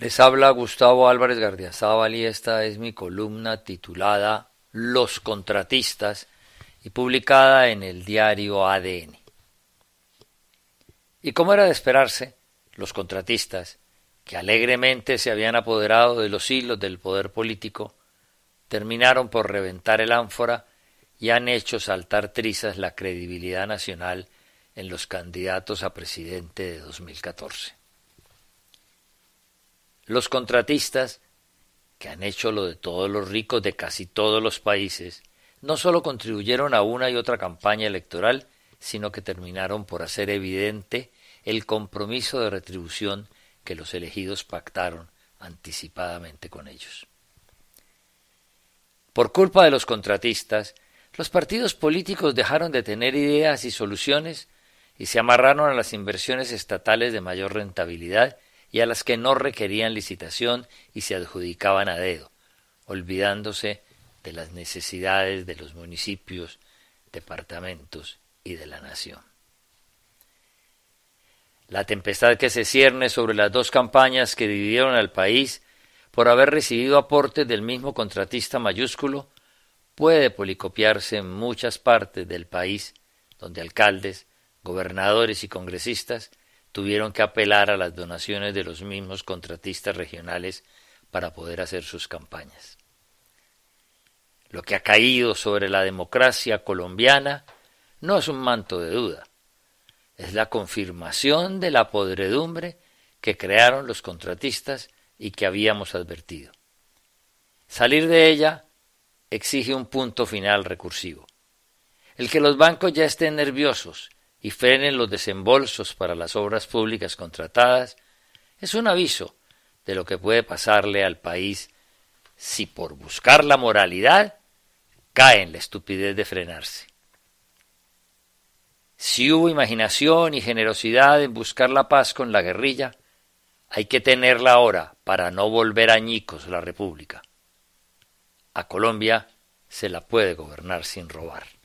Les habla Gustavo Álvarez Gardiazabal y esta es mi columna titulada Los contratistas y publicada en el diario ADN. Y como era de esperarse, los contratistas, que alegremente se habían apoderado de los hilos del poder político, terminaron por reventar el ánfora y han hecho saltar trizas la credibilidad nacional en los candidatos a presidente de 2014 los contratistas, que han hecho lo de todos los ricos de casi todos los países, no solo contribuyeron a una y otra campaña electoral, sino que terminaron por hacer evidente el compromiso de retribución que los elegidos pactaron anticipadamente con ellos. Por culpa de los contratistas, los partidos políticos dejaron de tener ideas y soluciones y se amarraron a las inversiones estatales de mayor rentabilidad y a las que no requerían licitación y se adjudicaban a dedo, olvidándose de las necesidades de los municipios, departamentos y de la nación. La tempestad que se cierne sobre las dos campañas que dividieron al país por haber recibido aportes del mismo contratista mayúsculo puede policopiarse en muchas partes del país donde alcaldes, gobernadores y congresistas tuvieron que apelar a las donaciones de los mismos contratistas regionales para poder hacer sus campañas. Lo que ha caído sobre la democracia colombiana no es un manto de duda, es la confirmación de la podredumbre que crearon los contratistas y que habíamos advertido. Salir de ella exige un punto final recursivo. El que los bancos ya estén nerviosos y frenen los desembolsos para las obras públicas contratadas, es un aviso de lo que puede pasarle al país si por buscar la moralidad cae en la estupidez de frenarse. Si hubo imaginación y generosidad en buscar la paz con la guerrilla, hay que tenerla ahora para no volver añicos la República. A Colombia se la puede gobernar sin robar.